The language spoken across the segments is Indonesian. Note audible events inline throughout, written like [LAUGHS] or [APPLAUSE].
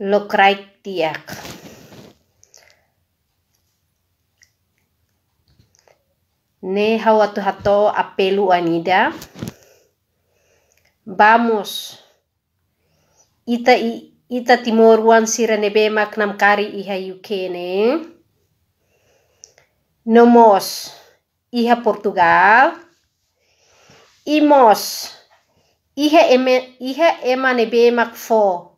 Lokrijk tiak. Ne hawatu hato apelu anida. Vamos. Ita i, ita timor wan sirane be maknam kari iha yukene. Nomos. Iha Portugal. Imos. Iha ema, iha ema nebe mak fo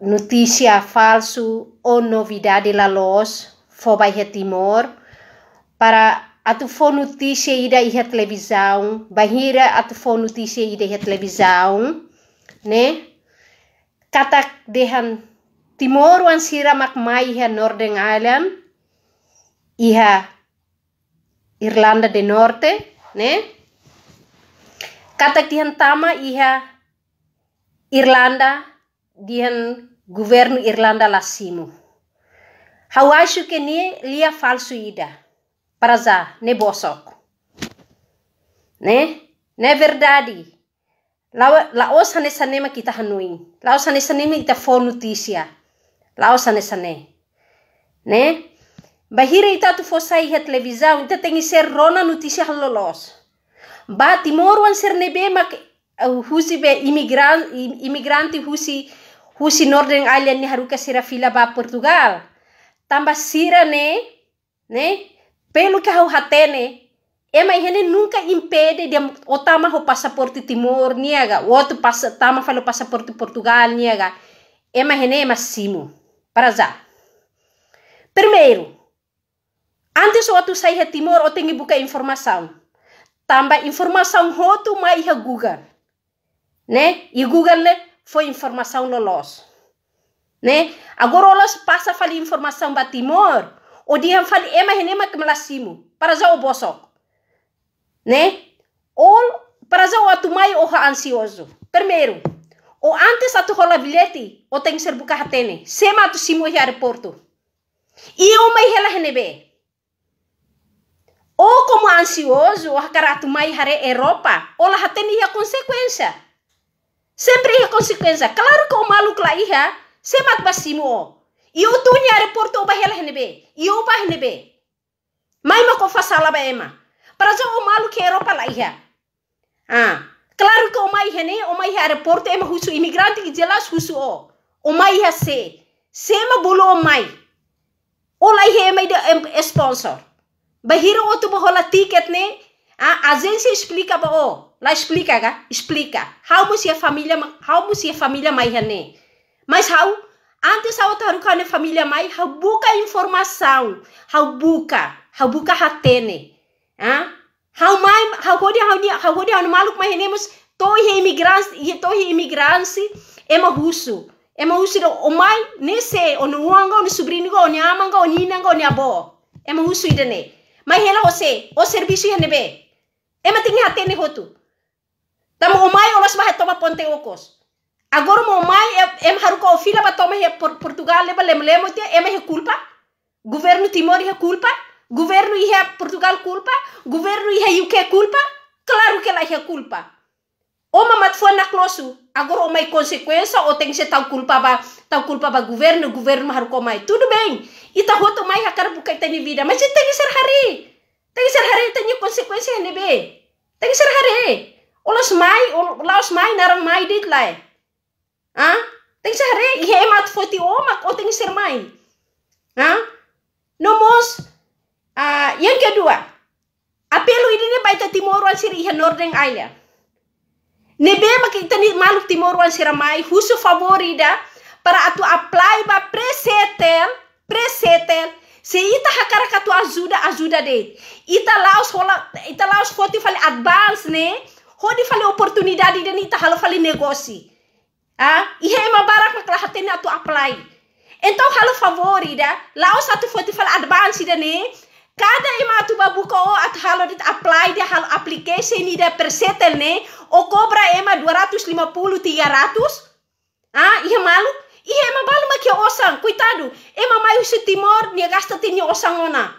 notícia falso ou novidade la los fobai timor para fo notícia ida e televisão bahira fo notícia ida ihet televisão né katak dehan timor wan sira mai iha northern Ireland, iha irlanda de norte né katak dihan tama iha irlanda dihan governo Irlanda lassimo. Eu acho que nem lia falso ida para za ne boa Né? Né verdade? La la osa nessa nema que tá ruim. Lá osa nessa nema que tá for notícia. La osa nessa ne. Né? Bahira ita tu fosse aí a televisão, ita tem ser rona notícia lolos. Ba timor wan ser nebe mak uh, husi be imigran, imigrante husi Husi Northern Ireland ni haruka sira fila ba Portugal. Tamba sira ne, né? Pelo que hau hatene, ema ihene nunca impede de otama ho passaporte Timor niaga, o outro passa tama falo passaporte Portugal niaga. Ema ihene ema simo. Para já. Primeiro, antes o outro sair de Timor, o tem buscar informação. Tamba informação roto mais a Google, né? E Google, né? foi informação lolos Né? Agora elas passa a falar informação para Timor, o dia fala é mais nem que me lacimo, para já o bosso. Né? Ou para já o atumai o ansioso. Primeiro, ou antes a tu rola bilhete, ou tem que ser buca hatene, sema tu simo e aeroporto. E uma e ela renebe. Ou como ansioso, ou a cara atumai hare Europa, ou la hatene a consequência. Sempre é consequenza. Claro que o maluco lá ia, se mat bassimo. E o tunha reportou ba hela hnebe. E o ba hnebe. Mai ma ko fasala ba ema. Para o maluco Eropa la ia. Ah, claro que o mai hene, o mai ha reporto ema husu imigrante que jelas husu o. O mai iha se. Sema bulu o mai. O lai he ema de sponsor. Bahira o tu bohola ticket ne. A agência explica ba o. Lá explica, cá? Explica. How much a família, how much a família mais né? Mas how antes ao taruca né família mais, how busca informação, how busca, how busca hatene, ah? How mais, how pode, how ni, how pode ano maluco mais né? Mas tohi imigrantes, e tohi imigrantes, é mahuso. É do o mai nesse, o nuanga, o sobrinho, o nyamanga, o ninanga, o nyabo. É mahuso idene. Mas ela o você, o serviço ia nebe. É mas tem hatene roto. Tam umai olas mahe toma ponte okos. Agora mo mai em haruka fila ba toma he por Portugal leba lemlemo te em he culpa. Governo Timor he culpa. Governo he Portugal culpa. Governo he UK culpa. Claro que la he culpa. O mamat foi na klosu. Agora o mai konsekuensa o tem que ser culpa ba tau culpa ba governo governo haruka mai. Tudo bem. Ita hoto roto mai a cara vida. Mas tem que ser hari. Tem konsekuensi ser hari tem consequência ser hari. Ulos mai, ulos mai narang mai dit lai. Ha? Ting sehari hemat foti omak o ting sir mai. Ha? Nomos uh, yang kedua. Apelo ini ne baita timoruan sir iha Northern Island. Nebe makita ni maluk timoruan sir mai husu favorida para atu apply ba presetel presetel se ita hakara katu azuda azuda de ita laos hola ita laos foti advance ne hodi fale oportunidade de nita halo fale negosi, ah ihe é barak barra apply Ento halo favori da, o sato foi te advance de ne, kada ima atu babuka o at halo dit apply de halo application ni de persetel ne, o cobra ema 250 300 ah ihe é maluco e é uma balma que osan, cuidado, se timor, ni gasta tinha osang ona.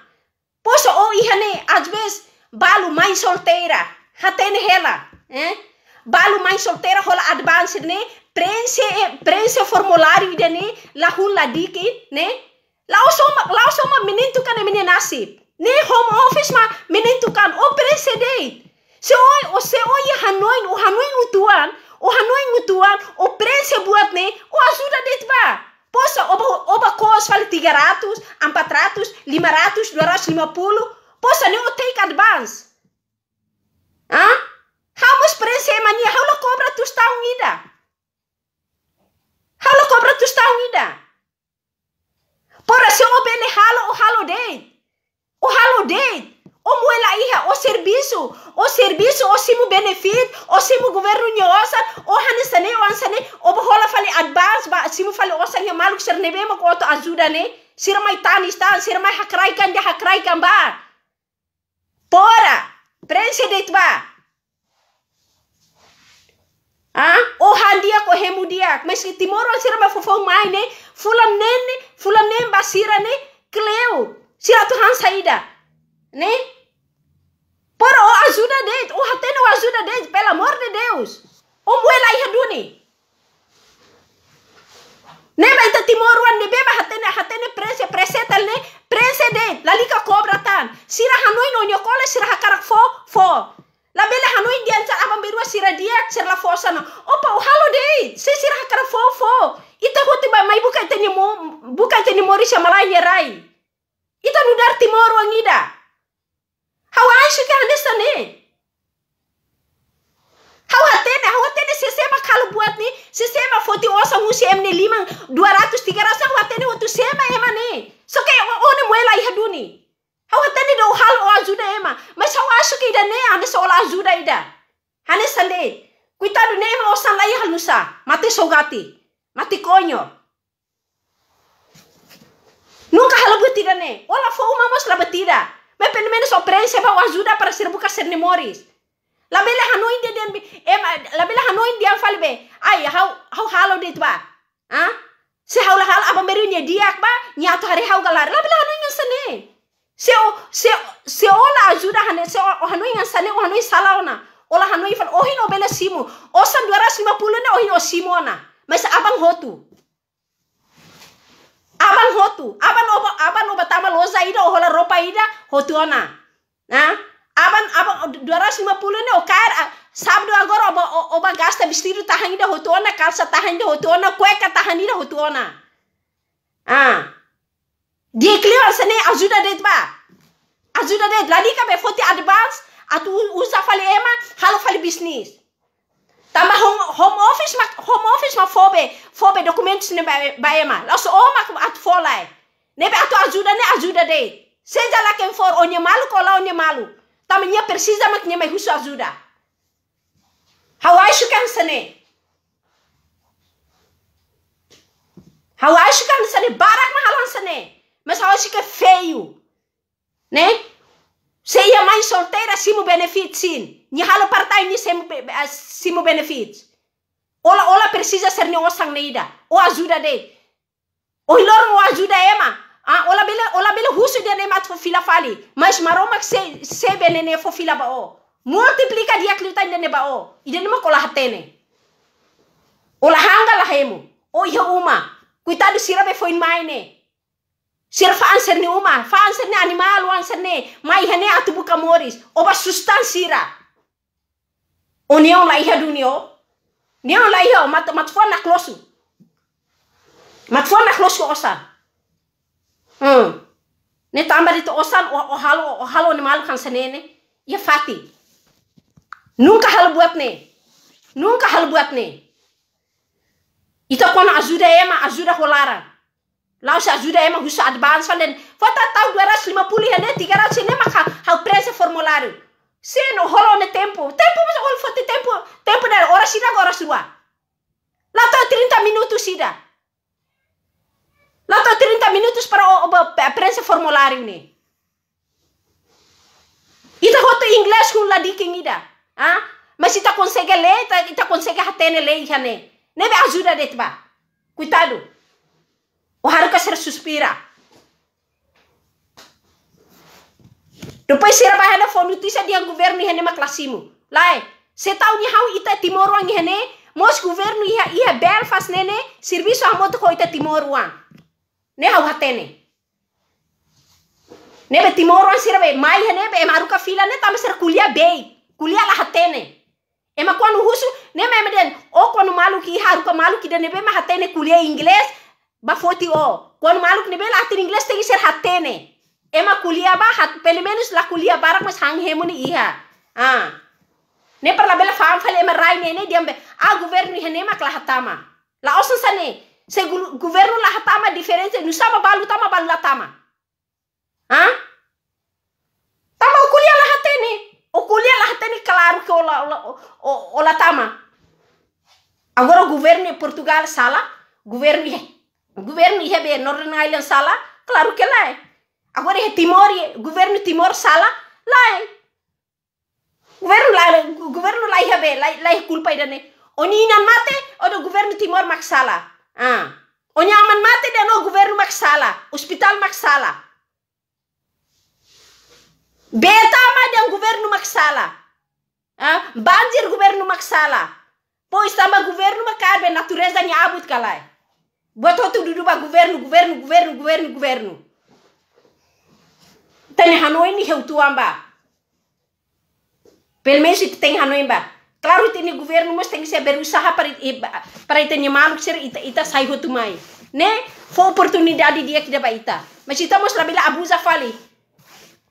Poso oh, ihe ne, ajbes, balu soltera, mais solteira, hatene hela. É? balu mãe solteira rola advance né preenche preenche formulário de né lá hula diki né lá o soma lá o tu cana menina nasce né home office ma menin tu cana o preenche deit, se oi o se oi hanoi o hanoi mutuan o hanoi mutuan o preenche buat né o ajuda deit ba, posso oba oba cos fal tigaratus ampatratus limaratus duaras limapulo. pulo possa o take advance ah Hamos hau mania, cobra tu está unida. la cobra tu está unida. Por assim o bene halo o oh halo dei. O oh halo dei. O oh muela iha, o serviço, o serviço, o simu benefit, o simu governo nyosa, o hanisane, o ansane, o bohola fale advance, ba simu fale o sanya maluk sernebe nebe mo koto azuda ne. Sira mai tani sta, sira mai hakraikan, kan dia kan ba. Pora, prensa deit ba ah o oh, handia ko hemudiya mais eh, timoro sira ba fulan maine fulan fulanen basira ne kleo sira to han saida ne por o ajuda de o hateno ajuda de pela amor de Deus o muela ia duni ne ba ta timoro ne beba hatene hatene prese preseta ne prese de la lika cobra tan sira hanoi no nyokole sira hakarak fo fo la bela hanu india sar apa berua sira dia cer la fosa na. opa oh, o halo dei se sira hakara fofo ita hoti ba mai buka ita ni mo buka ita ni morisha malaya e rai ita nudar dar timor wangida how i should understand it how atene how se sistema kalau buat ni, nih sistema foti osa musi emne limang dua ratus tiga ratus how atene hotu sema emane so kayak oni muela ihaduni hawa tani do hal o azuda ema masa wa suki da ne ane so la azuda ida hane sande kuita do ne ema o san lai halusa mati sogati mati konyo nunca hal betida ne ola fo uma mas la betida me pen menos o prensa ba o azuda para ser buka ser nemoris. la bela hanoi de den ema la bela hanoi de falbe ai hau hau halo de twa ah se hau la hal apa merinya diak ba nyato hari hau galar la bela hanoi ngasane se o se se ola ajuda hane se o hanoi ngan sale o hanoi sala ona ola hanoi fan ohin o bele simo o san 250 ne ohin o simo ona mas abang hotu abang hotu abang oba abang oba tama loza ida o hola ropa ida hotu ona na abang abang dua 250 ne o kar sabdo agora oba oba gasta bistiru tahan ida hotu ona kalsa tahan ida hotu ona kueka tahan ida hotu ona ah Déclare ce n'est ajuda det ba. Ajuda det. Lali ka be foti advance atu ah, usa fali ema halo fali business. Tama home, home office ma home office ma fobe fobe documents ne ba ema. Lasso o ma at folai. be atu ajuda ne ajuda det. Seja la ken for, onye malu la onye malu. Também precisa ma que mai husu ajuda. Hawaii shukan sene. Hawaii shukan sene. Barak halan sene. Mas eu acho que é feio. Né? Seja mãe solteira, simo benefício sim. o halo partai, sim, o benefício. Ola, precisa ser ni osang neida. O ajuda de. O ilor o ajuda ema. É ah, ola bele, ola bele husu de nema tu fila fali. Mas maroma se, se benene fo fila ba o. Multiplica dia kluta tá ne ba o. Idene mo kola hatene. Ola hanga la hemo. O iho uma. Cuidado, in foi maine. Né? ser fa ne uma fa ne animal o anserni mai hene buka moris, oba sustansira union la iha dunio nion la iha mat mat fona klosu mat na klosu osa. hmm ne tamba dito osan o, o halo o halo ni malu kan senene ya fati nunca hal buat ne nunca hal buat ne ita kono azuda ema azuda holara Langsung sudah emang bisa advance dan foto tahu 250 ini 300 ini maka hal formulário formulario. não holo no tempo, tempo mas olha o tempo, tempo dari ora sida ora sua. Lato 30 minutos lá Lato 30 minutos para o presa formulario ne. Ita hoto inglês com ladiking ida, ah? Mas ita consegue ler, ita consegue hatene ler né Neve ajuda detba. Cuidado. ser suspira. Depois sira ba hena fo notícia de governo hena ma classimo. Lai, se tau ni hau ita Timor Wang hene, mos governo ia ia Belfast nene, sirviso a moto ko ita Timor Wang. Ne hau hatene. Ne be Timor Wang sira be mai hene be ka fila ne tam ser kulia bei. Kulia la hatene. Ema kwanu husu, ne me meden, o kwanu maluki haruka maluki dene be ma hatene kulia ingles, bafoti o kon maluk ni bel atin ingles tegi ser hatene. ema kulia ba hat pele la kulia barak mas hang hemuni iha ah ne parla bela fam fale ema rai ne ne diambe a governo iha ne makla hatama la osan sane se governo la hatama diferente nu sama balu tama balu la tama ah tama o kulia la hatene o kulia la hatene claro que o la o, la tama agora o governo e Portugal sala governo governo hebe northern island sala klaru ke lá agora he Timor governo Timor sala lai. é governo lá governo lá hebe lá lá idane oni nan mate odo governo Timor maksala ah oni aman mate dano governo maksala hospital maksala beta ma dan governo maksala ah banjir governo maksala pois tamba governo makabe natureza ni abut kalai boto dudu ba governo governo governo governo governo Tene hanoi ni heu tuan pelo menos que tem hanoi amba claro ni governo mas tem que saber usar para te ni maluk ser ita ita sai Ne né foi oportunidade dia que ba ita mas ita mostra bila abusa fali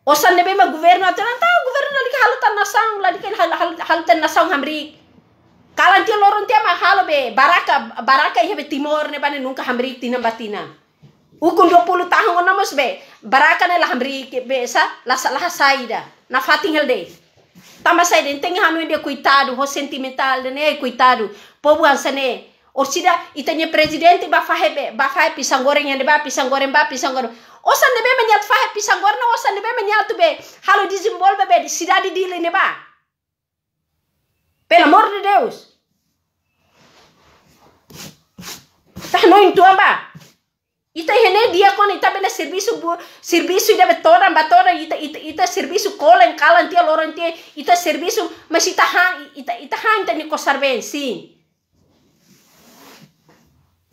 Osan sanebe ma governo atalanta governo ali que halutan nasang hal hal halutan nasang hamri kalau dia mahal be baraka baraka ya be timor ne bane nungka hamrik tina batina ukun 20 tahun ona namus be baraka ne lah be sa la la saida na fatin helde tamba saida tem hanu dia ho sentimental ne coitado povo ansane orsida itanya presidente ba fahe ba fahe pisang goreng ande ba pisang goreng ba pisang goreng osan ne be menyat fahe pisang goreng osan ne be menyatu be halo dizimbol be be sidadi dile ne ba Pela amor de Deus Tá no intuamba. Ita hene dia kon ita bele serviço bu serviço ida betora batora ita ita ita serviço kolen kalan tia loren tia ita serviço mas ita hang ita ita hang ita niko sarben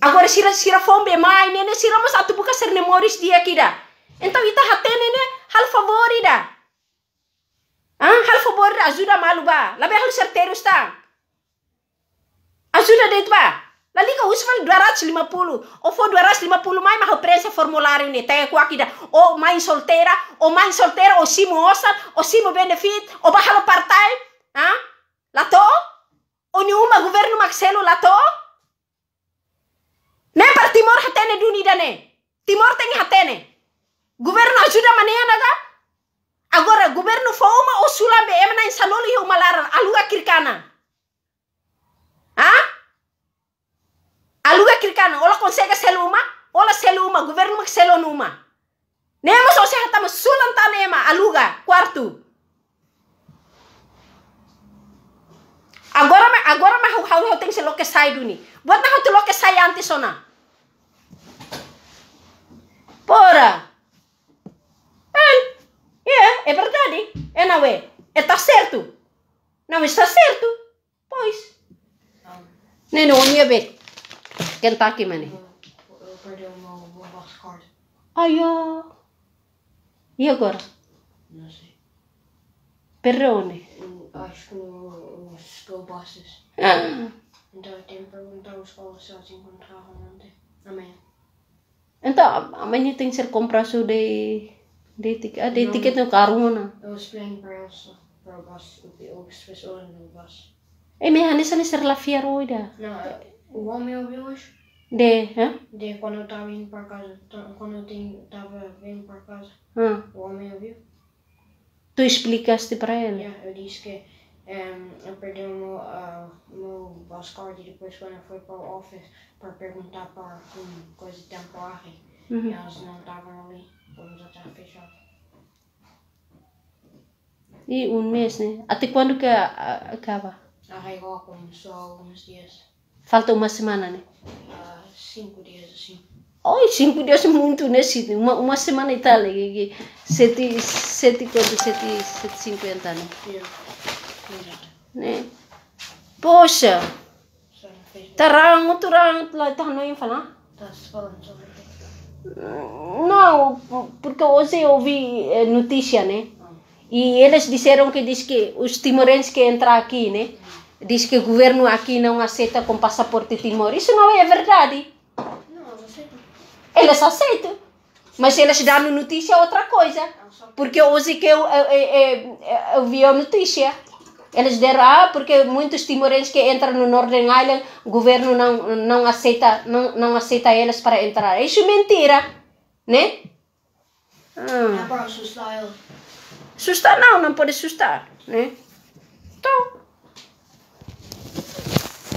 Agora sira sira fombe mai nene sira mas atu buka ser memoris dia kida. Então ita hatene nene, hal favorida. Ah, hal favorida azura maluba. Labe hal terus ta. Azura dentro ba. La liga usi fany dwaratsy50 o fô dwaratsy mai maho mahapresy formulary ni tegnako aky kida. o main soltera o main soltera o simo osany o simo benefit, o bahalo partay a lato o ny oma gouvernement selo lato par timor hatene dane. timor tegny hatene governo ajuda naga? agora governo fo uma o sulambe emana insanoli io malarana Alua kirkana. Ha? aluga kirkana olah consegue seluma olah seluma governo que selonuma nema so se hatama sulanta nema aluga kuartu. agora ma agora ma hau hau ting seloke sai duni buat na tu loke sai anti sona Pora! And, yeah, e verdade. E na we, e ta certo. we está certo. Pois. Não, não bet. Kentucky mana? Perdeu no Box Card. Entah. ó. E agora? Não sei. Perdeu onde? Acho que no, nos Spellbusters. Ah. Então ser comprar de... De ticket, ah, de ticket no karuna. na. Eu was playing Browns for bus, o Express Orange no bus. Eh, me hanes a ser la fiera hoy No, o homem ouviu hoje. De. Hã? De quando eu estava indo para casa. Quando eu estava vindo para casa. O homem ouviu. Tu explicaste para ele? Yeah, eu disse que um, ehm, eu perdi o meu, uh, meu bus card e depois quando eu fui para o office para perguntar para um, coisa temporária. Uhum. Elas não estavam ali. Vamos até tá fechar. E um mês, né? Até quando que acaba? A rigor, alguns dias. Falta uma semana, né? cinco dias assim. Oi, cinco dias é muito né, nesse uma, uma semana e tal, e, e, sete, sete, quanto, sete, sete, cinquenta, né? Né? Poxa! Tarang, tá o tarang, tá lá está não ia falar? Estás falando sobre é tá. Não, porque hoje eu ouvi eh, notícia, né? Ah. E eles disseram que diz que os timorenses que entrar aqui, né? diz que o governo aqui não aceita com passaporte Timor. Isso não é verdade. Não, eles aceitam. Eles aceitam. Mas eles dão notícia outra coisa. Ah, porque hoje que eu, eu, eu, eu vi a notícia. Eles deram, ah, porque muitos timorenses que entram no Northern Ireland, o governo não, não, aceita, não, não aceita eles para entrar. Isso é mentira, né? É ah. É para assustar eles. Assustar não, não pode assustar, né? Então...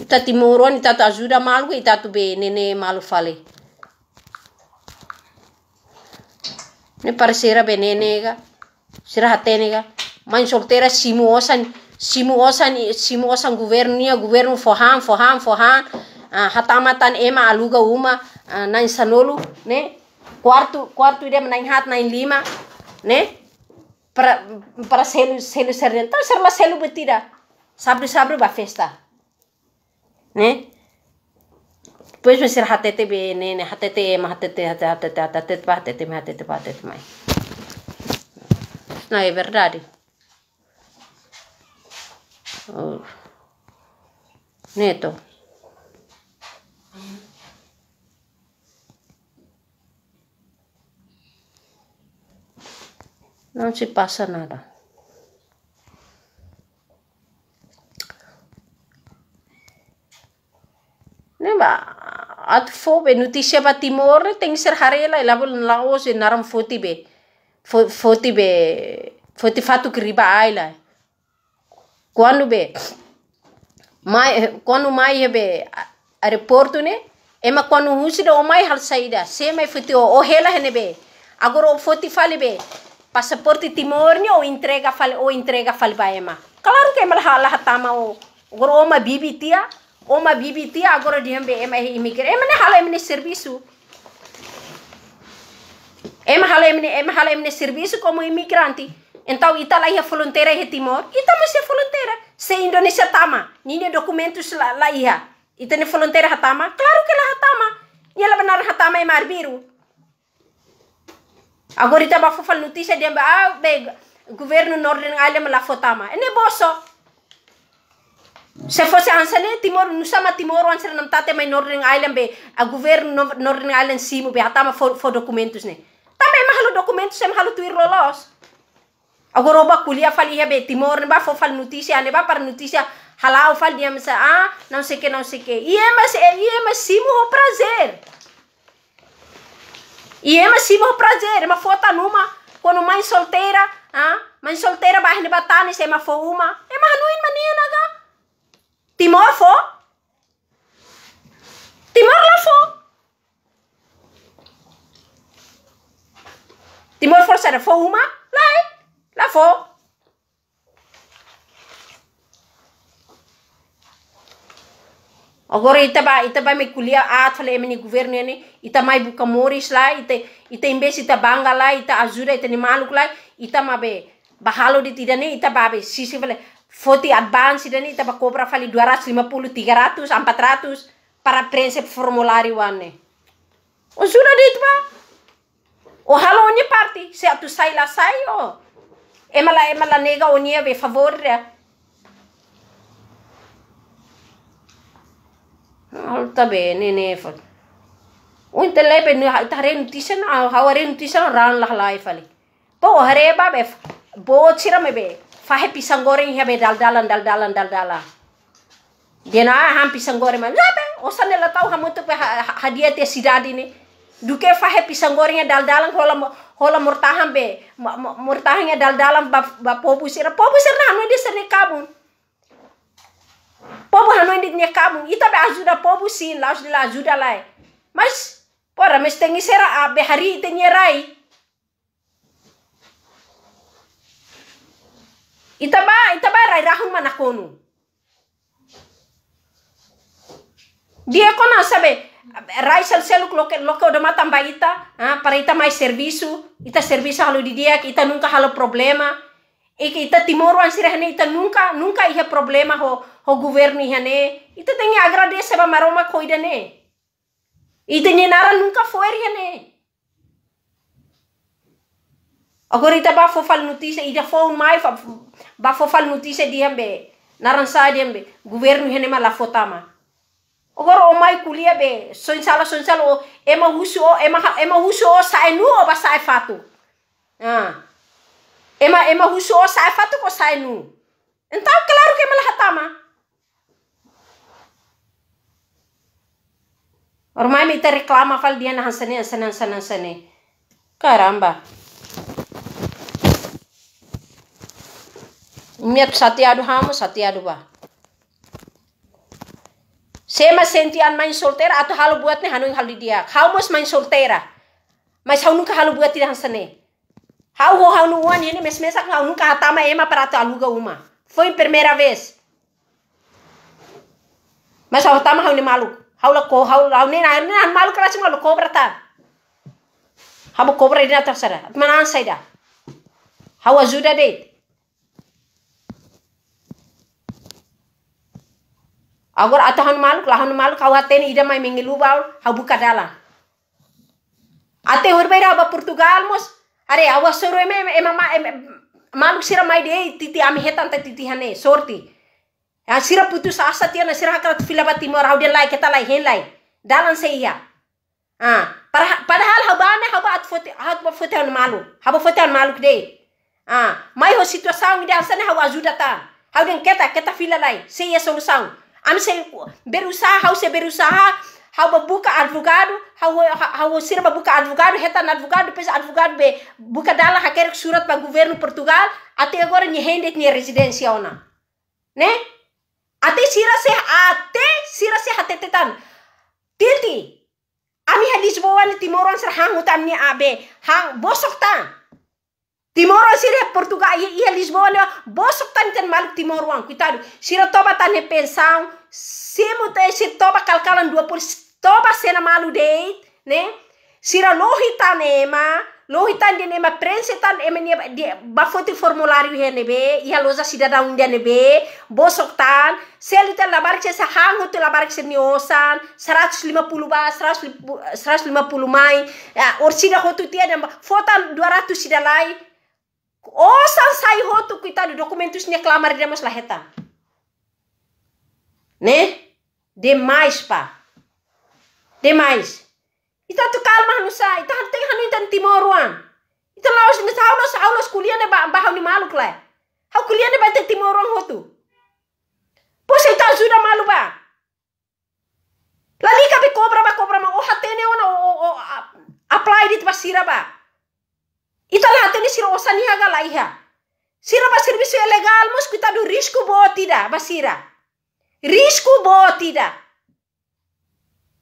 Tati Moroni tato ajuda malu e tato be nene malu fale. Ne parecera be ga. sira hatenega. simu osan, simu osan, simu osan nia, governo forran, fohan, fohan, Uh, hatamatan ema aluga uma uh, ah, na insanolo, né? kuartu kuartu irem na inhat na lima, ne. Para para selu, selu serdental, serla selu betira. Sabre sabre ba festa. ¿eh? me decir hatete bien, hatete em, hatete, hatete, hatete, hatete, hatete, mai. No, es verdad. Neto. No se pasa nada. Di ba? At fo, be, notisya ba Timor, ting sir la ilabol na lako, sinaram foti be. Foti be, foti fatu kriba la Kuano be, mai, kuano mai be, aeroporto ne, ema kuano husida o mai hal saida, se mai foti o, hela hene be. Agora o foti be, pasaporte Timor ne o entrega fal o entrega fal ba ema. Claro que ema lahatama o, o ma bibitia, bibi BBT, agora di hembe ema hi imikir. Ema ne hala emne servisu Ema hala emne ema hala emne servisu komo entau ita la ia volontera he Timor. Ita mas se volontera Se Indonesia tama. Nini dokumentu lá la ia. Ita ne volontera hatama. Claro ke la hatama. Ela benar hatama e marviru. Agora ita bafo fal notícia de ambe ah bem governo Northern Ireland la fotama. Ene boso. Se fosse ansa Ansel, Timor no sama Timor ansa nam tate em Northern Ireland be a governo Northern Ireland simo be atama for for documentos né Também mahalo documentos sem halo tuir rolos. Agora oba kulia fali be Timor não ba for fal notícia não ba para notícia halau fal dia mas ah não sei que não sei que. E é mas e é mas simo o prazer. E é mas simo o prazer, uma tá foto numa quando mãe solteira, ah, mãe solteira ba ne batane né? se é, ma fo uma. E ma nuin mania naga. Timor-Leste. Timor-Leste. Timor Forçada foi uma, Agora itaba itaba me colher a falei meni governo né, ita mai buca moris lá, ita ita em ita banga lá, ita azura, ita animal lá, ita mabe bahalo de tida né, ita babe, se se Foti advansi dan lima bakobra fali 250, 300, 400 para prinsip formulari wane. O oh, sudah dit ba? O halo ogni parti, se tu saya lah saya oh. E ma la, e ma be nega ogni ave favore. Alta bene, nefot. O oh, inte lepe, ita re nutisen, hawa re ran lah lai fali. Po, hari apa be, bo chira me be fahe pisang goreng hebe dal dalan Dia na ah, ham pisang goreng mana be osan oh, la tau ham pe hadiah te dadi ni duke fahe pisang gorengnya dalan hola hola murtahan be murtahannya daldalan ba ba pobusir pobusir na hanu dia serne kabun pobu hanu ini dia kabun ita be ajuda pobusin lau ajuda lau ajuda lai mas pora mestengi sera abe ah, hari ite nyerai Itaba, itaba rairahun manakonu. Dia kono sabe, rai sel seluk loke loke udah matang ita, ah, para ita mai servisu, ita servisu halu di dia, ita nungka halu problema. Ika ita timoruan sirahne ita nungka nungka ia problema ho, ho governi hane. Ita tengi agradece ba maroma koidane. Ita nyenara nungka foer hane agorita ba fofal nutise ida fo mai fa ba fofal naran sa naransa diambe governo hene mala fotama Agora o mai kulia be soinsala soinsala o ema husu o ema ema husu o sai nu o ba sai fatu ah ema ema husu o sai fatu ko sai nu então claro que mala hatama Ormai me te reclama fal dia na hansane hansane hansane Caramba. sati adu hamu sati adu ba. Sema sentian main soltera atau halu buat nih hanung halu dia. Kau mus main soltera. Mas hau nungka halu buat tidak sene. Hau ho hau nungguan ini mes mesak hau nungka hatama ema perata para ga uma. Foi primeira vez. Mas hau hatama hau ni malu. Hau la ko hau hau ni na ni na malu kerasi malu kobra ta. Hau kobra ini atas sana. Mana saya dah. Hau azuda date. agor atahanu maluk lahanu maluk mai hatene idamai mengelubau buka dala. ate horbeira aba portugal mos are awa soro eme eme ema maluk sira mai de titi ami hetan titi hane sorti ya sira putus asa tiana sira hakrat bati mo rau dia lai keta lai hen lai dalan se iya ah padahal habaane haba at fote haba fote an malu haba fote an maluk dei. ah mai ho situasaung dia sana hawa ajuda ta hau den keta keta lai, se iya solusaung Anu saya berusaha, haus saya berusaha, haus membuka advogado, haus hau sir membuka advogado, hetan advogado, pes advogado be buka dala haker surat pak governo Portugal, ati agora ni hendet ni residência ona. Né? Até sira se até sira se hatetetan. Tilti. Ami ha Lisboa ni Timoran ser hang utam ni abe, hang bosok tang. Timor sire portugal ia lisboa boso tani tani maluco timoro wan cuidado sira toba tani pensão simo te se toba calcalan dua por toba sena malu deit né sira lohi ma lohi tan de nema prense tan emenia bafote formulário henebe ia loza cidadão india nebe bosok tan selu tan labarik se hango tu osan se niosan pulu ba lima 150 mai eh, or sida hotu tiada fotan 200 sida lai O san sai hotu kita do documentusnya kelamar dia mas laheta. Ne? Demais, pa. Demais. Ita tu kalma hanu sa, Ita tem hanu intan timoruan. Ita laos ni saulos saulos kulia ne ba ambahau ni malu lai. Hau kulia ne ba te timoruan hotu. Pois ita zuda malu ba. Lali kabe kobra, ba kobra ma o hatene ona o o apply dit basira ba italhateni sira osanihaga laiha ya. sira basirbisu é legal mas cuidado risco botida basira risco tidak.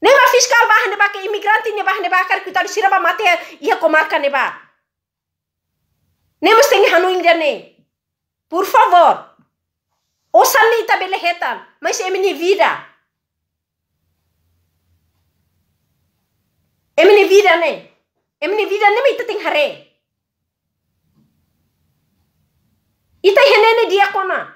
neba fiscal bah neba ke imigrante neba neba kar cuidado sira ba mate ia comarca neba nemos tem hanu indane por favor osani tabele hetan mas é minha vida é minha vida né é minha vida nem me tem haré Ita henene dia kona.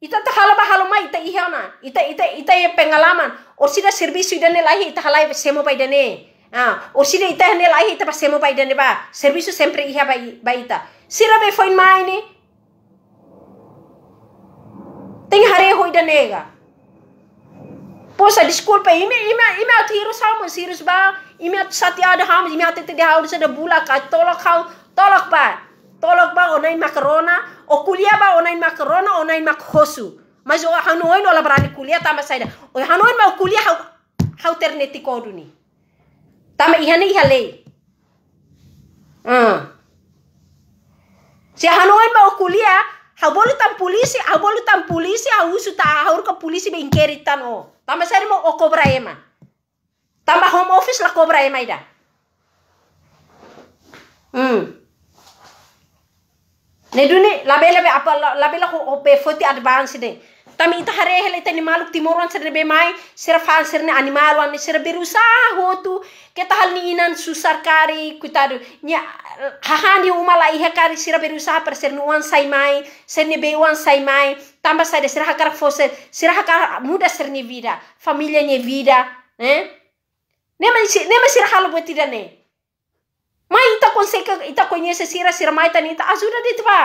Ita ta halaba haloma ita ihana. Ita ita ita ye pengalaman. Orsida servisu idane lahi ita halai semo bai dene. Ah, orsida ita hene lahi ita semo bai dene ba. Servisu sempre iha ba, bai ita. Sira be foi maine. Ting hare hoi idane ga. Posa disculpa ime ime ime at hirus sirus ba. Ime at satya da hamo, ime at tete da sada bulak tolak hau tolak ba tolok ba onain makarona o kulia ba onain makarona onain makhosu mas o hanoin ola brani kulia tama saida o hanoin ma kulia hau hau terneti koduni tama ihane ihale ah si hanoin ma kulia hau bolu tam polisi hau bolu tam polisi hau usu ta hau ka polisi be inkeritan o tama saida mo o kobra ema tama home office la kobra ema ida Hmm neduni labela be apa labela ko ope foti advance de tami ita hare hele ita maluk timoron sere be mai sere fal sere ne animal wan sere be rusa hotu keta hal ni inan susar kari kutar nya hahani umala ihe kari sere be rusa per sere nuan sai mai sere ne be wan sai mai tamba sai de sere hakar foser sere hakar muda sere ni vida familia ni vida eh ne man nema ne man halu buat tidak ne ma ita konseka ita konyese sira sira ma ita nita ah, azuda ditwa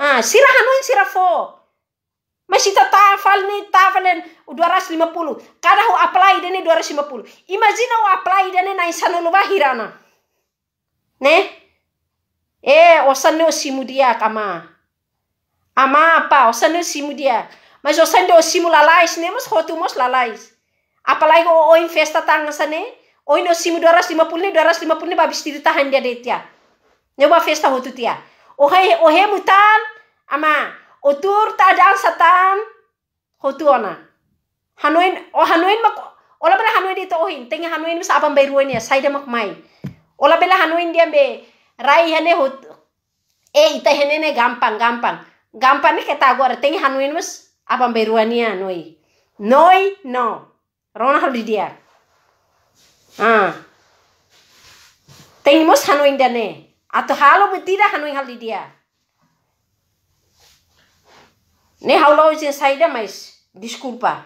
ah sira hanon sira fo masih tafal nih tafal nih 250 kada ho apply dene 250 imagine ho apply dene na insano lo hirana ne eh osane osimu dia kama ama apa osane osimu dia mas osane osimu lalais ne mas hotu mos lalais apalagi o o infesta tanga sane oino oh, simu 250 ne 250 ne babistiri tahan dia detia ya. nyoba festa hotutia ya. ohe ohe mutan ama otur ta dan satan hotu ona hanoin o oh, hanoin mak ola bela hanoin dito ohin tengi hanoin mis abang beruin ya saida mak mai ola bela hanoin dia be rai hene hot e eh, ita hene ne gampang gampang gampang ne keta agora tengi hanoin apa abang beruania noi noi no rona dia Tem mos hanuing dane. Atau halo betida hanuing hal di dia. Ne haulau je saida mais Disculpa.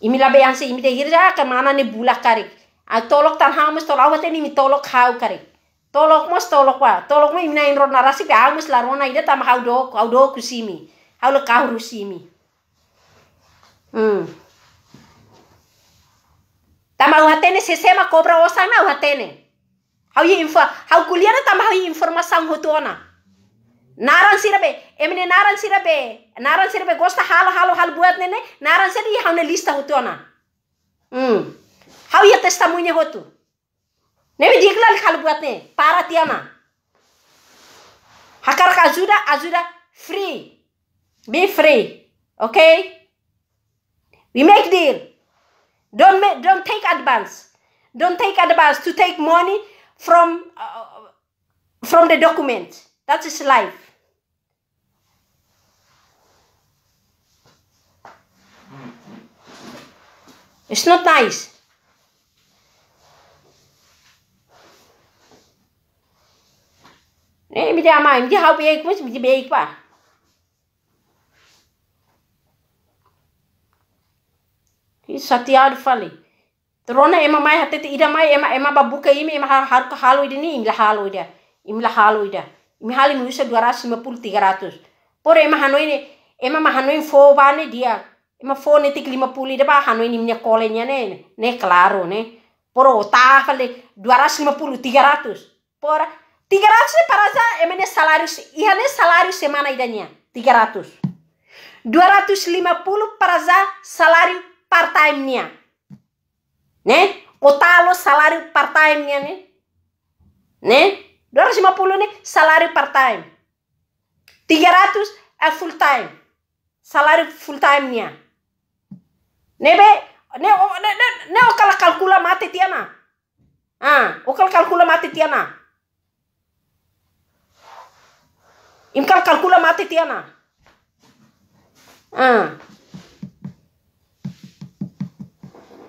Imi labe anse imi te hirja mana ne bulak karik. A tolok tan hau mes tolok wate ni mi tolok hau karik. Tolok mos tolok wa. Tolok mo imi na inron narasi pe au larona ida tam hau do kusimi. Hau lo kau rusimi. Hmm. Tama watene sesema kobra osana watene. Hau ye info hau kuliana tambah hau informação hotona. Naran sirabe emene naran sirabe naran sirabe gosta halo halo hal buat nene naran sirabe hau ne lista hotona. Hmm. Hau ye testemunha hutu. Nebe diklal hal buat para tiana. Hakar ajuda azura free. Be free. Okay? We make deal. Don't, make, don't take advance. Don't take advance to take money from, uh, from the document. That is life. It's not nice. Nee, met jou maar, met jou hou ik, met je beek maar. satiaru fale. Trona ema mai hatete ida mai ema ema babuka imi ema har ka halu ida ni imla halu ida imla halu ida imi hali lima puluh tiga ratus, por ema hanoi ne ema ma hanoi fo ba dia ema fo ne tik 50 ida ba hanoi ni mnya kolenya nya ne ne dua ne por ota fale 250 300 por 300 para za ema ne salário iha ne salário semana ida dua ratus lima para za salari part time nia ne otalo salary part time nia ne ne 250 ne salary part time 300 a eh, full time salary full time nia nebe ne o oh, ne ne ne o oh, kala kalkula mate tiana ah o oh, kala kalkula mate tiana im kala kalkula mate tiana ah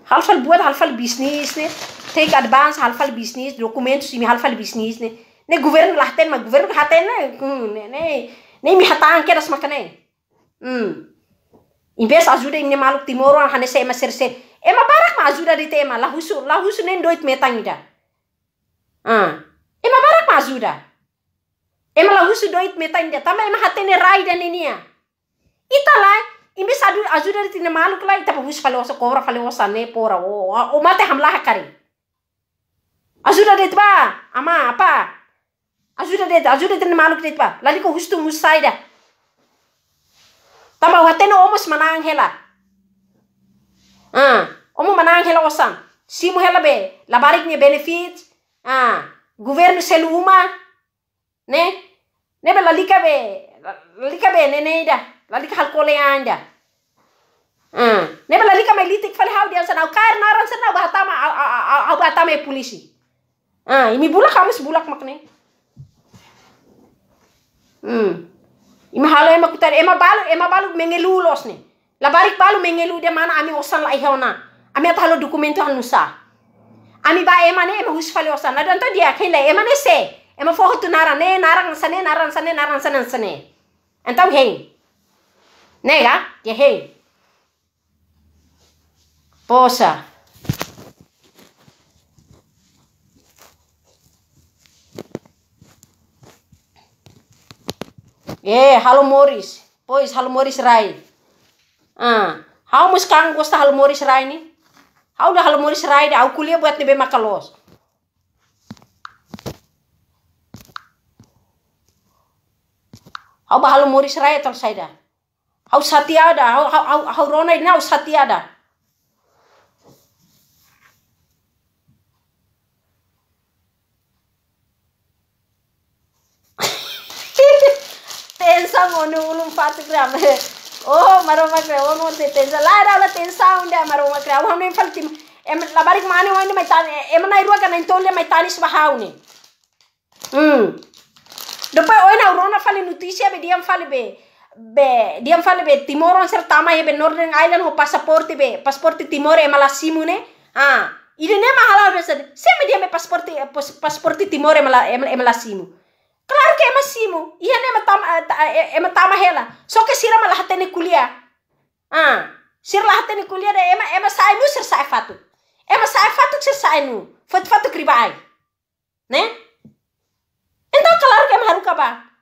halfal buat halfal bisnis nih, take advance halfal dokumen documentos mi halfal bisnis ne governo lahten ma governo haten hmm, ne ne ne mi hatan ke ras makane Hmm, invest azura ini maluk timoro hanya saya masir se ema barak ma azura di tema la husu la husu ne doit metang ida ah ema barak ma azura, ema lah la husu doit metang ida tama e dan ini ya, nenia italai imbe sadu ajuda di tine malu kala ita wis fale wasa kobra fale osa ne pora o oh, o oh, mate hamla hakari ajuda de tiba ama apa tiba de ajuda tine malu de tiba lali ko hustu musaida wate no omos manang hela ah omo manang hela osan simu hela be labarik ni benefit ah governo seluma ne ne be lalika be lalika be ne neida lalika kole anda Hmm. neba lalika mai litik fal hawdi ansa nau kair ran sana ba hatama au ba hatama polisi ah imi bulak harus bulak makne hmm, ima halo ema kutar ema balu ema balu mengelu los ne la barik balu mengelu de mana ami osan la ihona ami ata halo dokumento anusa ami ba ema ne ema husfale osan na danto dia kila ema ne se ema fohotu naran ne naran sane naran sane naran sane sane entau heng Nega, yehei. Posa. Eh, halo Morris. Pois, halo Morris Rai. Ah, hau muskang gosta halo Morris Rai ni. Hau dah halo Morris Rai dah, aku kuliah buat nebe makalos. Hau bah halo Morris Rai terus saya dah. Hau satiada, aku aku aku rona aku hau satiada. [LAUGHS] tensa monu ulum gram. [LAUGHS] Oh, maroma oh mon te tensa. La ra la tensa unda maroma Aku oh, hamne fakti. Em la barik mani wani mai tani. Em na irua kana intole mai tani ni. Hmm. Depois oi na urona fali nutisia be diam fali be be diam fale be on serta ye be northern island ho pasaporte be pasporte timor e mala simune ah ini ne mahala be sed seme diam be pasporte pasporti timor e mala e mala e simu claro ke é simu. ne matama e, e matama hela so que sira mala hatene kulia ah sira la hatene kulia de ema ema sai ser sir sai fatu ema sai fatu sir sai nu fatu fatu kribai ne então claro ke é maruca ba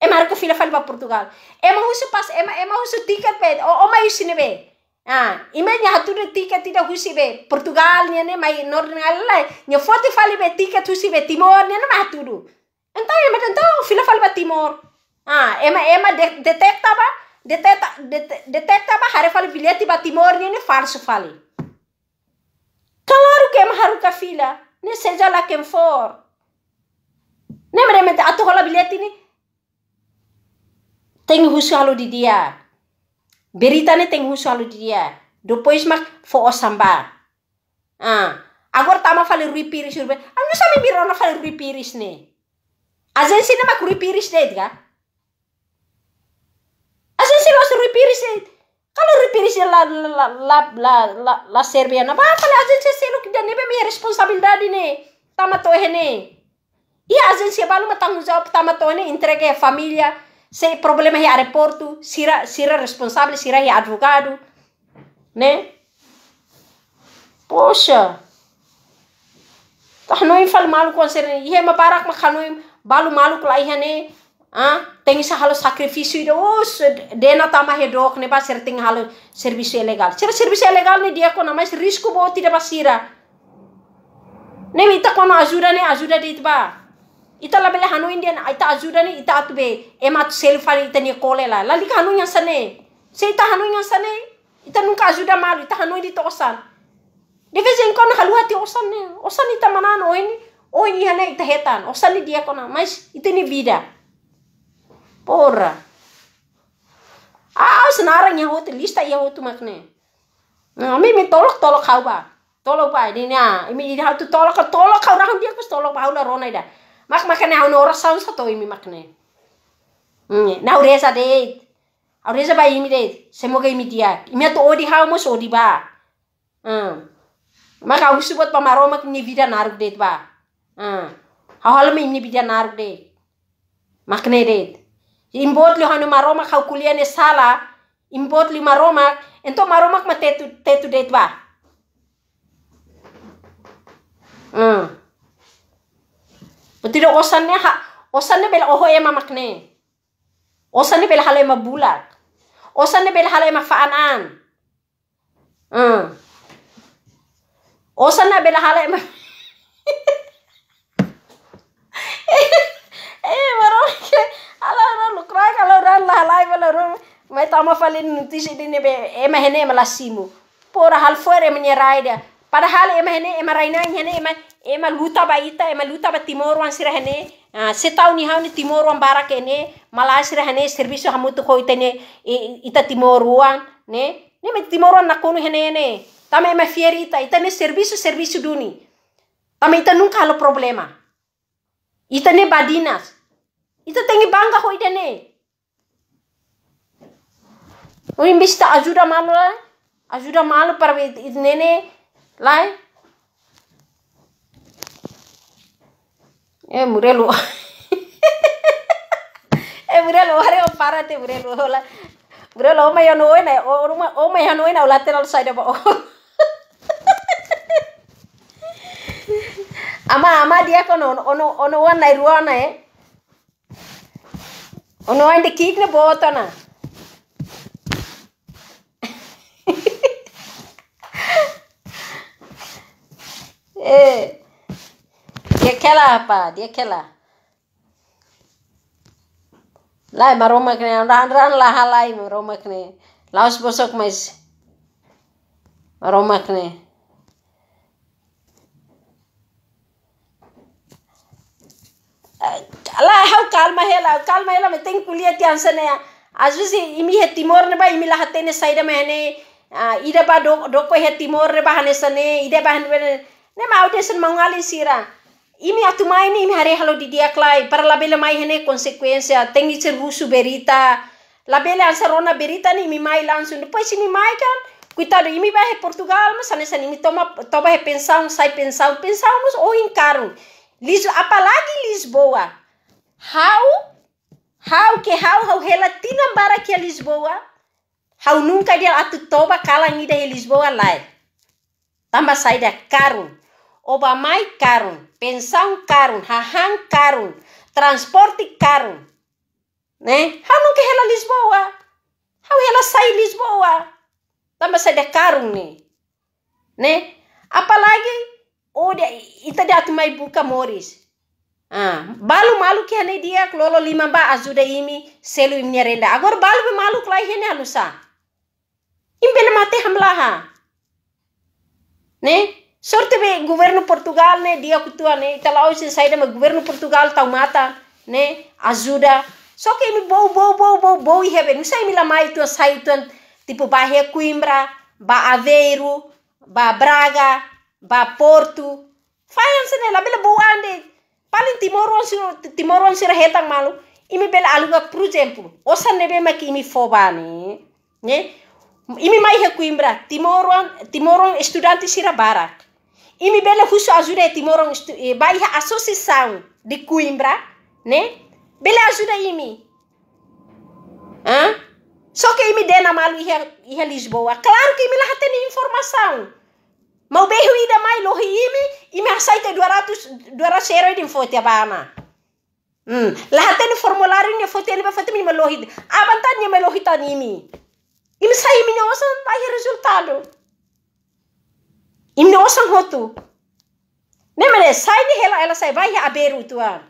ema fila filafali ba portugal ema husu pas ema ema husu tiket be o oma yusine be Ah, ima nya tu de tiket ida husi be Portugal nya ne mai nor ngalla nya fali be tiket husi be Timor nya ne ma tu du. Entah ema entah fila fali ba Timor. Ah, ema ema de, detecta ba detecta det, detecta ba hare fali bilhete ba Timor nya ne falso fali. kalau que ema haru ka fila, ne seja la quem for. Ne mere me atola bilhete ni teng alu di dia beritane teng alu di dia depois mak fo osamba ah agor tama fale ripiris urbe anu sami birona fale ripiris ne azen sina mak ripiris deh ga azen sini rui piris deh kalau ripiris la la la la la la, Serbia na ba fale azen sini lo ne be mi responsabilidade ne tama to hene. Ia azen sini balu matang jawab tama tohe ne familia. familia Se problema é aeroporto, será, será responsável, será advogado, né? Poxa! Kanoy ah, fal malu concern, ihe mabarak ma kanoy balu malu kula ihe né? ah, tem sa halo sacrifício ida os oh, dena tama hedok né, para ser ting halo serviço ilegal. o serviço ilegal né, dia kona mas risco bo tida basira. Ne mita kona ajuda ne ajuda dit ba. ita bele hanu indian ita azudani ita atube emat selfari ita ni kolela lali ka hanu sane se ita hanu yang sane ita nungka azuda malu ita hanu di tosan de vez en kono halu hati osan ne osan ita manan o ini hane ita hetan osan ni dia kona mas ita ni vida porra ah senarang ya hotel lista ya hotel makne Ami mi tolok tolok kau ba, tolok ba ini nya, ini ini hatu tolok tolok kau rahang dia kus tolok bau la rona ida mak makane orang no rasaun sato imi makne hmm, na uresa deit auresa ba imi deit semoga imi dia imi tuh odi haw mo so di ba hmm. mak aw buat pamaro mak ni vida naruk deit ba hmm. haw hal mi ni vida naruk makne deit imbot li hanu maro mak kulia ne sala imbot li maro mak ento maro mak ma tetu tetu deit ba Petido osannya, ha osanne bel oho e mamakne. osannya bel halay ema bulak. Osanne bel hale hmm. ma faanan. Hmm. Osanne bel hale ma Eh, maror ke ala ra lukra kalau ran la halai bel ro mai tama falin nutisi dine be e mahene malasimu. Pora hal fuere menyerai dia padahal ema hene ema ini hene ema ema luta ba ita ema luta ba timor wan sira hene setau ni hauni timor wan barak hene malasira hene serviso hamutu ko itene ita timor wan ne ne me timor wan nakunu hene ne tama ema fieri ita ita ne servisu servisu duni tama ita nunca halo problema ita ne badinas ita tengi bangga ko ita ne Oimbista ajuda malo, ajuda malo para ne 来，哎，母的罗，哎，母的罗，还有巴拉的母的罗了，母的罗没有罗呢，我我我没有罗呢，我拉的老帅的不。ama eh, [LAUGHS] eh, ya ya [LAUGHS] ama dia kono ono ono wan nai ruana e eh. ono wan de kik ne botona É. dia e aquela, rapaz, dia e aquela. Lai maroma que nem ran ran la halai maroma que nem. Lá os bosok mais maroma que nem. Ah, lá hau calma ela, calma ela, mas tem que ler atenção né. Às vezes imi e é timor né, imi lá tem saída mas né. Ah, ida ba do do coi é timor né, bah né, ida bah né nema audesan maungali sira imi atuma ini imi hare halo di dia klai para labela mai hene consequência tengi ser russo berita labela ansarona berita ni imi mai langsung depois imi mai kan cuidado imi vai a Portugal mas ane imi toma toma repensar sai pensão. Pensamos ou encaro liso apalagi Lisboa how how que how how relatina para que a Lisboa how nunca dia atu toba kalangida Lisboa lai tamba sai da caro obamai karun, pensaun karun, hahan karun, transporti karun. Né? Há não que ela Lisboa. Há ela sai Lisboa. Tamba sai de karun né? Né? Apalagi ita de atmai buka moris. Ah, balu malu que ela dia lolo lima ba azuda imi selu imni renda. Agora balu be malu klai hene alusa. Imbele mate hamlaha. Né? sorte be governo portugal ne dia kutua ne tala ose saida ma governo portugal tau mata ne ajuda só que mi bou bou bou bou bou e nusa rebe sai mi la mai tua sai tipo he coimbra ba aveiro ba braga ba porto faianse ne la bela bou ande palin timor on timor on sira hetang malu imi e bela aluga por exemplo osa nebe ma que imi ne. Ne. imi e mai he coimbra timor on timor on estudante sira barak bela Russo ajuda Timorão baixa Associação de Coimbra, né? Bela ajuda Imi. Hã? Só que Imi na malu e Lisboa. Claro que Imi lá tem informação. Mas o berro ainda mais longe Imi e hmm. me aceita do araceiro de fote abana. Hum. Lá tem formulário de fote ele vai fazer minha longe. A vantagem é minha longe tá Imi. Imi sai minha ossa não resultado. himɓe oson hottu memene ni hela ela say vai he aberu tuan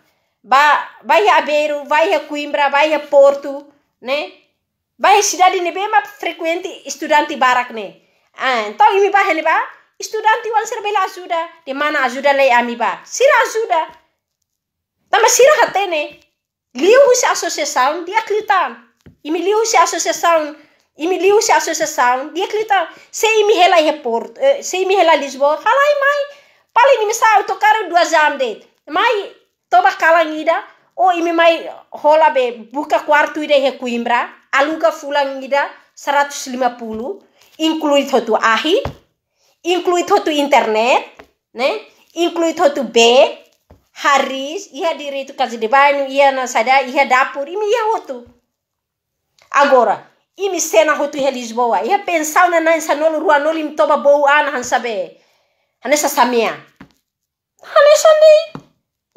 ba vai he aberu vai he coimbra vai porto ne, vai he cidade ne be ma barak ne Ah, taw imi ba hene ba estudante wan ser bela ajuda mana azuda lay ami ba sira ajuda tama sira hatene liu husi dia dia klitan. imi liu husi asosiasaun, E me liu se aso se sang dia klita tá, se imi hela report eh, se me hela lisboa halai mai paling imi sao to karo duas jam de mai toba calangida. o imi mai hola be buka quarto ide he Coimbra. Aluga fulangida 150 incluído hotu ahi incluído hotu internet né incluído hotu b haris ia direito casa de banho ia na sada ia dapur imi ia outro. agora imi sena hotu helis boa ia pensau na nain sa nolo rua nolo toba bou ana han sabe hanesa samia hanesa ni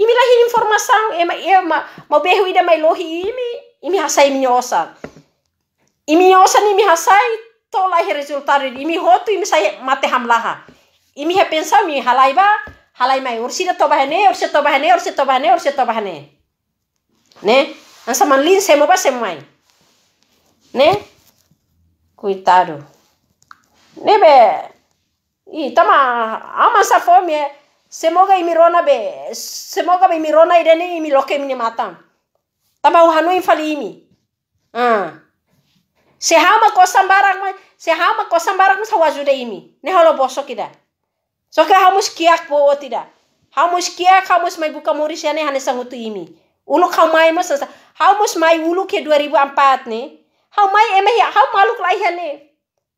imi lahir informação ema ema ma behu ida mai lohi imi imi hasai imi osa imi osa ni imi hasai tola he resultado imi hotu imi sai mate hamlaha imi he pensau mi halai ba halai mai ursida toba hene ursida toba hene ursida toba hene ursida toba hene ne ansa manlin semo ba semo ne Coitado. Nebe, i tama ama sa fome semoga imirona be semoga be imirona irene imi loke mini matam. Tama uhanu infali imi. Ah. Sehama kosambarang sehama kosambarang sa wajude imi. Ne holo boso kida. Soke hamus kiak o tida. Hamus kiak hamus mai buka moris yane hane sangutu imi. Ulu kamai mas hamus mai ulu ke 2004 nih hau mai ema eh, ya hau maluk lai hale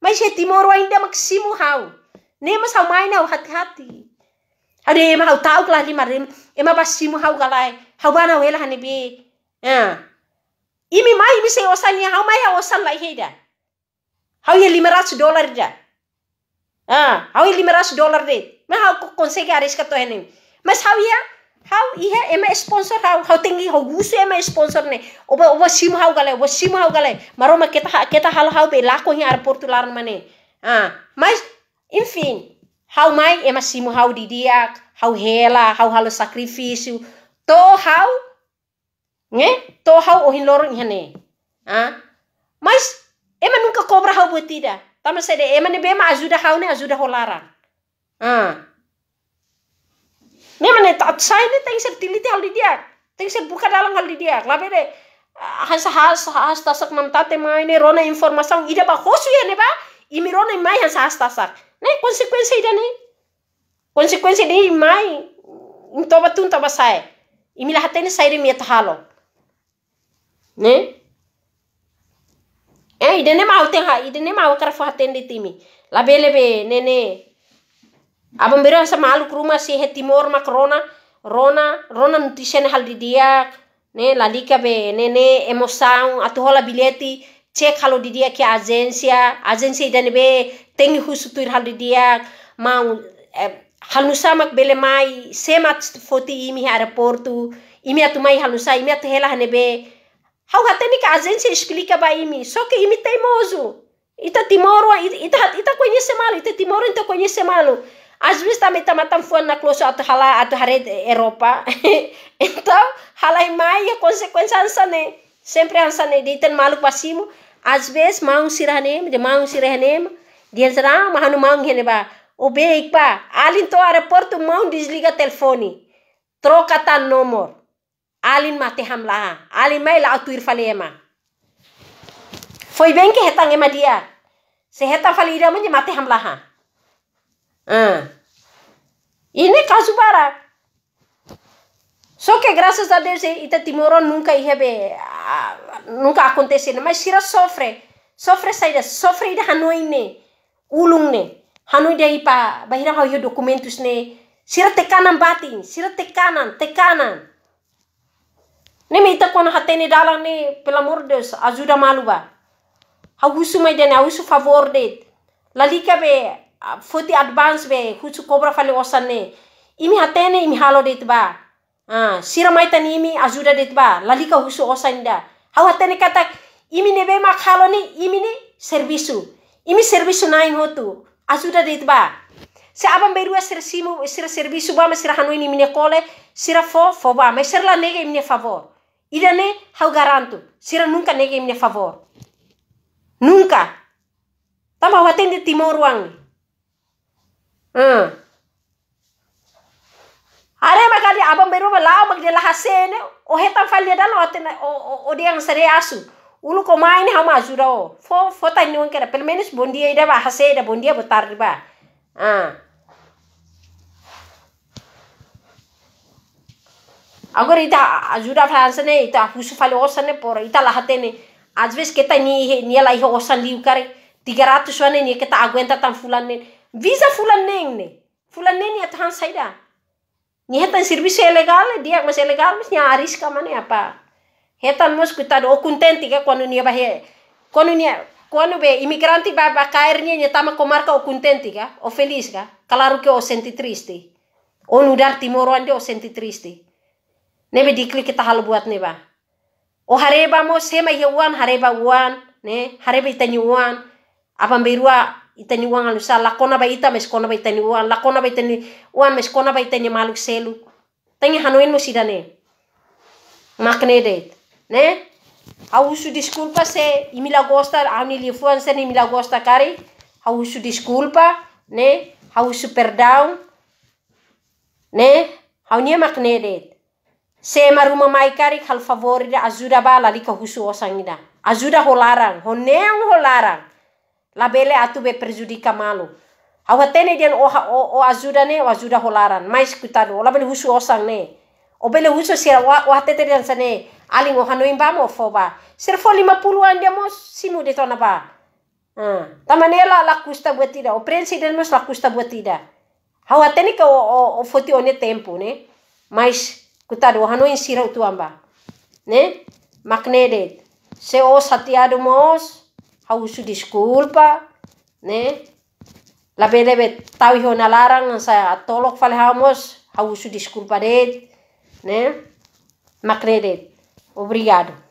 mai she timor wa inda maksimu hau ne mas hau mai na hati-hati ada ema hau eh, tau kala lima rim ema eh, basimu hau galai hau bana wela hane be imi mai imi se osan ya hau mai hau osan lai heida hau ye lima ratus dolar da ah hau ye lima ratus dolar de ma hau kok konsegi aris kato hene mas hau ya hau iha ema sponsor hau hau tinggi hau gusu ema sponsor ne oba oba sim hau gale oba sim hau gale maro ma keta keta hal hau be lako hi airport lar mane ah mas infin, hau mai ema sim hau di dia hau hela hau halo sakrifisu to how, nge to how ohin lor ngi ne ah mas ema nunca cobra hau buat tida tama sede ema ne be ma azuda hau ne ajuda holara ah nemane ta tsaini teng ser tiliti hal dia teng buka dalang hal dia labere ah, has has has tasak nam tate mai ne rona informasaun ida bah khusu ya ne ba imi rona mai has has tasak ne konsekuensi ida ne konsekuensi de mai intoba tun toba sai imi la hatene sai halo ne eh ide ne mau tengah, ha ida ne ma hati fa timi labele be nene, abambere sama aluk rumah si hetimor makrona rona rona nutisene hal dia, ne lalika be ne ne emosaun atuhola bileti cek halo dia ke agensia agensia idane be tengi husutuir hal dia, mau halusamak bele mai semat foti imi aeroporto imi mai halusa imi atuhela be. hau hateni ka agensia explica ba imi só que imi teimoso ita timoro ita ita conhece malo ita timoro ita conhece malo Às vezes também tá matando fone na cloche, ato hala ato hare Europa. [LAUGHS] então, hala e a consequência ansane. Sempre ter maluco malu cima. Às vezes maung siranem, de maung não dia zra mahanu maung heneba. Obe pá. alin to aeroporto maung desliga telefone. Troca ta nomor. Alin mate hamlaha. Alin mai la atuir falema. Foi bem que retang ema dia. Se reta falira manje mate Ah. Ini kasu para. Só que graças a Deus eh, ita Timoró nunca ia be, ah, nunca acontecendo, mas Sira sofre. Sofre saida, sofre ida Hanoi ne, ulung ne. Hanoi daí ipa, bahira hau yo documentos ne. Sira tekanan batin, sira tekanan, tekanan. Ne me ita kona hatene dalang ne, pelo amor de Deus, ajuda maluba. Hau husu mai dene, hau husu favor de. Lalika be, foti advance be huchu kobra fale ne. imi hatene imi halo tba ah sira tani imi de tba lalika husu osainda hau hatene kata imi nebe ma khalo ni imi ne servisu imi servisu nain hotu de tba se abam berua sira simu sira servisu ba ma sira hanoi imi ne kole sira fo fo ba ma sira la nege ne favor idane hau garantu. sira nunca nege ne favor nunca Tama watin de timor Wangi. Are magali abamberu ba lao magde la hasene o hetan falye dalo atena o o diang asu ulu ko maine hama jura o fo fo tan ni onkera pelo menos bondia ida ba haseda bondia botar ba ah agora ita ajuda France né ita puxo falou ossa por ita lá tem às keta ni ni ela ia ossa liu care tigaratu suane ni keta aguenta tan ne visa neng ne fulaneng ya tahan saida ni hetan service ilegal, dia mas ilegal mas ni aris kama ne apa hetan mas kita do contente ka quando ni bahe quando ni quando be imigrante ba ba cairnya nya tama komar o contente ka o feliz ka kalaru ke o senti triste o nudar timoro ande o senti triste be dikli kita hal buat ne ba o oh, hareba mo sema wan hareba wan ne hareba itanyuan apa berua itani uanga lu sa lakona ba ita mes kona ba itani uan lakona ba itani uan mes kona ba itani malu selu tangi hanuin mo sida ne makne det né hausu desculpa se imila gosta avni li fuan se imila gosta cari hausu desculpa né hausu perdão né haunia makne det se maruma mai cari hal favori da ajuda bala lika husu osangida ajuda holaran honeng holaran labele atube perjudika malu au hatene dian o, o, o ajuda ne o azuda holaran mais kutano o labele husu osang ne o bele husu sira o, o hatete dian sane aling o hanoim ba mo foba sira fo lima puluh an dia mos simu de tona ba uh. Ah, tamane la la kusta buat tidak o presiden mos la kusta buat tidak au hatene ka o, o, o foti one tempo ne mais kutado o hanoim sira utuamba ne maknedet se o satiado mos hausu desculpa, né? Labe lebe tau hionalarang sa atolok falhamos, hausu desculpa det, né? Macredet. Obrigado.